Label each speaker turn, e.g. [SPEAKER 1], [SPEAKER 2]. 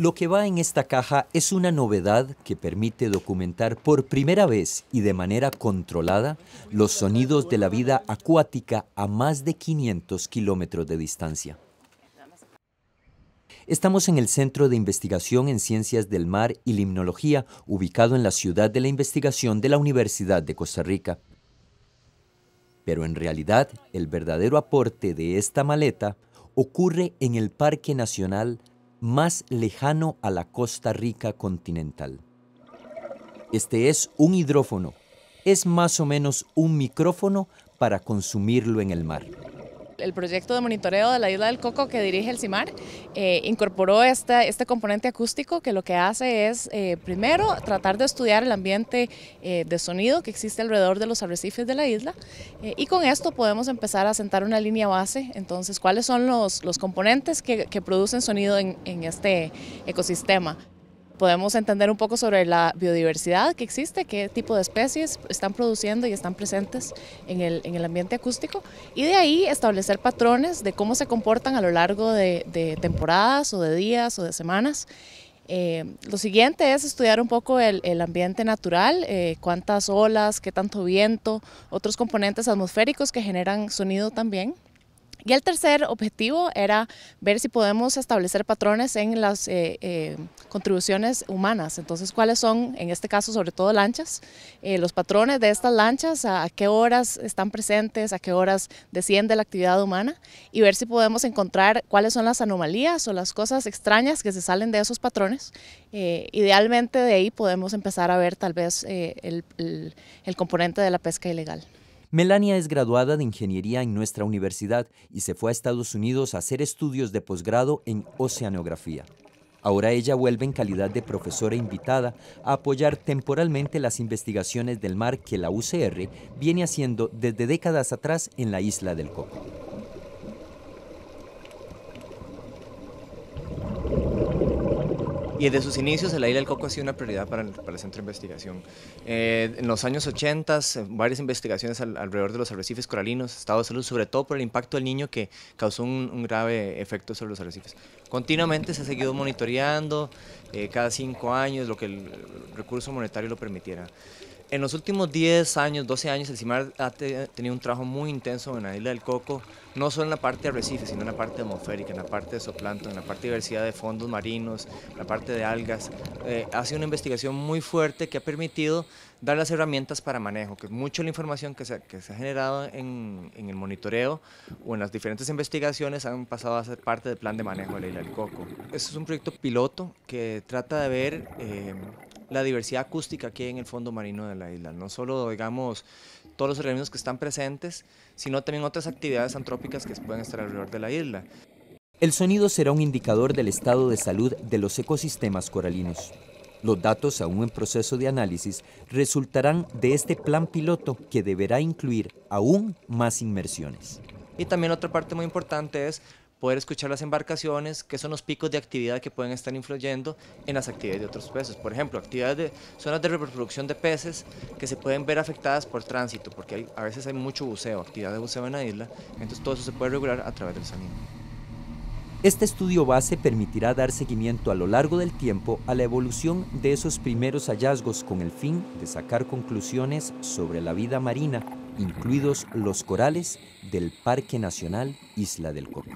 [SPEAKER 1] Lo que va en esta caja es una novedad que permite documentar por primera vez y de manera controlada los sonidos de la vida acuática a más de 500 kilómetros de distancia. Estamos en el Centro de Investigación en Ciencias del Mar y Limnología, ubicado en la Ciudad de la Investigación de la Universidad de Costa Rica. Pero en realidad, el verdadero aporte de esta maleta ocurre en el Parque Nacional más lejano a la Costa Rica continental. Este es un hidrófono. Es más o menos un micrófono para consumirlo en el mar
[SPEAKER 2] el proyecto de monitoreo de la Isla del Coco que dirige el CIMAR eh, incorporó este componente acústico que lo que hace es, eh, primero, tratar de estudiar el ambiente eh, de sonido que existe alrededor de los arrecifes de la isla y con esto podemos empezar a sentar una línea base, entonces, cuáles son los, componentes que, producen sonido en este ecosistema podemos entender un poco sobre la biodiversidad que existe, qué tipo de especies están produciendo y están presentes en el, en el ambiente acústico, y de ahí establecer patrones de cómo se comportan a lo largo de, temporadas o de días o de semanas. Eh, lo siguiente es estudiar un poco el, el ambiente natural, eh, cuántas olas, qué tanto viento, otros componentes atmosféricos que generan sonido también. Y el tercer objetivo era ver si podemos establecer patrones en las eh, eh, contribuciones humanas. Entonces, cuáles son, en este caso, sobre todo lanchas, eh, los patrones de estas lanchas, a, qué horas están presentes, a qué horas desciende la actividad humana, y ver si podemos encontrar cuáles son las anomalías o las cosas extrañas que se salen de esos patrones. idealmente, de ahí podemos empezar a ver tal vez el componente de la pesca ilegal.
[SPEAKER 1] Melania es graduada de ingeniería en nuestra universidad y se fue a Estados Unidos a hacer estudios de posgrado en oceanografía. Ahora ella vuelve en calidad de profesora invitada a apoyar temporalmente las investigaciones del mar que la UCR viene haciendo desde décadas atrás en la isla del
[SPEAKER 3] Coco. y desde sus inicios el aire del coco ha sido una prioridad para el, centro de investigación. Eh, en los años 80, eh, varias investigaciones alrededor de los arrecifes coralinos, estado de salud, sobre todo por el impacto del niño que causó un, grave efecto sobre los arrecifes. Continuamente se ha seguido monitoreando eh, cada cinco años, lo que el recurso monetario lo permitiera. En los últimos 10 años, 12 años, el CIMAR ha tenido un trabajo muy intenso en la isla del Coco, no solo en la parte de arrecife, sino en la parte atmosférica, en la parte de soplanto, en la parte de diversidad de fondos marinos, en la parte de algas. Eh, ha sido una investigación muy fuerte que ha permitido dar las herramientas para manejo, que mucho de la información que se, ha, que se ha generado en, el monitoreo o en las diferentes investigaciones han pasado a ser parte del plan de manejo de la isla del Coco. Este es un proyecto piloto que trata de ver... Eh, la diversidad acústica que hay en el fondo marino de la isla. No solo, digamos, todos los organismos que están presentes, sino también otras actividades antrópicas que pueden estar alrededor de la isla.
[SPEAKER 1] El sonido será un indicador del estado de salud de los ecosistemas coralinos. Los datos aún en proceso de análisis resultarán de este plan piloto que deberá incluir aún más inmersiones.
[SPEAKER 3] Y también otra parte muy importante es poder escuchar las embarcaciones, que son los picos de actividad que pueden estar influyendo en las actividades de otros peces. Por ejemplo, actividades de zonas de reproducción de peces que se pueden ver afectadas por tránsito, porque a veces hay mucho buceo, actividad de buceo en la isla, entonces todo eso se puede regular a través del sonido.
[SPEAKER 1] Este estudio base permitirá dar seguimiento a lo largo del tiempo a la evolución de esos primeros hallazgos con el fin de sacar conclusiones sobre la vida marina incluidos los corales del Parque Nacional Isla del Coco.